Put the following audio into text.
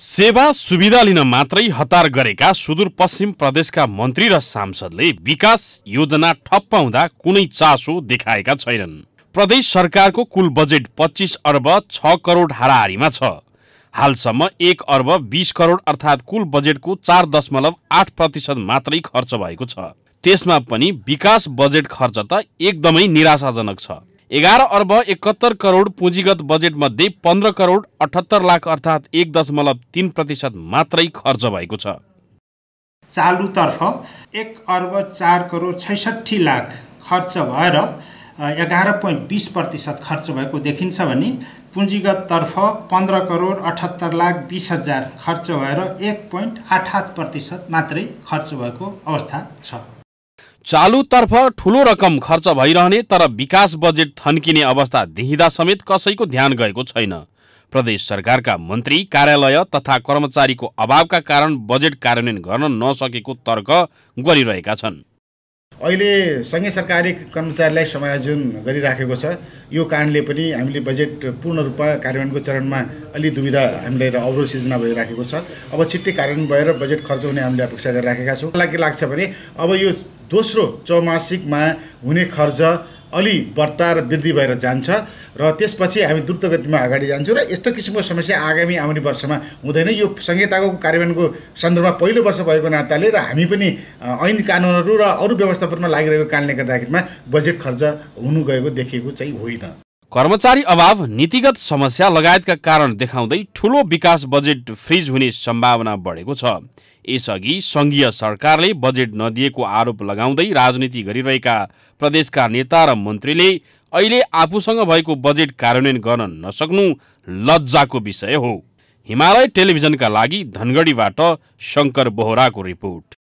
सेवा सुविधा लिन मात्रै हतार गरेका सुदूरपश्चिम प्रदेशका मन्त्री र सांसदले विकास योजना ठप्प हुँदा कुनै चासो देखाएका छैनन् प्रदेश सरकारको कुल बजेट पच्चिस अर्ब छ करोड हाराहारीमा छ हालसम्म एक अर्ब बिस करोड अर्थात् कुल बजेटको चार दशमलव आठ प्रतिशत मात्रै खर्च भएको छ त्यसमा पनि विकास बजेट खर्च त एकदमै निराशाजनक छ एघार अर्ब एकहत्तर करोड पुँजीगत बजेटमध्ये पन्ध्र करोड अठहत्तर लाख अर्थात् एक दशमलव तिन प्रतिशत मात्रै खर्च भएको छ चालुतर्फ एक अर्ब चार करोड छैसठी लाख खर्च भएर एघार पोइन्ट बिस प्रतिशत खर्च भएको देखिन्छ भने पुँजीगततर्फ पन्ध्र करोड अठहत्तर लाख बिस हजार खर्च भएर एक पोइन्ट आठ आठ प्रतिशत मात्रै खर्च भएको अवस्था छ चालुतर्फ ठूलो रकम खर्च भइरहने तर विकास बजेट थन्किने अवस्था देखिँदा समेत कसैको ध्यान गएको छैन प्रदेश सरकारका मन्त्री कार्यालय तथा कर्मचारीको अभावका कारण बजेट कार्यान्वयन गर्न नसकेको तर्क गरिरहेका छन् अहिले सङ्घीय सरकारी कर्मचारीलाई समायोजन गरिराखेको छ यो कारणले पनि हामीले बजेट पूर्ण रूपमा कार्यान्वयनको चरणमा अलि दुविधा हामीलाई र अवरोध सिर्जना भइराखेको छ अब छिट्टै कार्यान्वयन भएर बजेट खर्च हुने हामीले अपेक्षा गरिराखेका छौँ मलाई के लाग्छ भने अब यो दोस्रो चौमासिकमा हुने खर्च अलि बढ्तार वृद्धि भएर जान्छ र त्यसपछि हामी द्रुत गतिमा अगाडि जान्छौँ र यस्तो किसिमको समस्या आगामी आउने वर्षमा हुँदैन यो संहिताको कार्यान्वयनको सन्दर्भमा पहिलो वर्ष भएको नाताले र हामी पनि ऐन कानुनहरू र अरू व्यवस्थापनमा लागिरहेको कारणले गर्दाखेरिमा बजेट खर्च हुनु गएको देखिएको चाहिँ होइन कर्मचारी अभाव नीतिगत समस्या लगायतका कारण देखाउँदै ठूलो विकास बजेट फ्रिज हुने सम्भावना बढेको छ यसअघि सङ्घीय सरकारले बजेट नदिएको आरोप लगाउँदै राजनीति गरिरहेका प्रदेशका नेता र मन्त्रीले अहिले आफूसँग भएको बजेट कार्यान्वयन गर्न नसक्नु लज्जाको विषय हो हिमालय टेलिभिजनका लागि धनगढीबाट शङ्कर बोहराको रिपोर्ट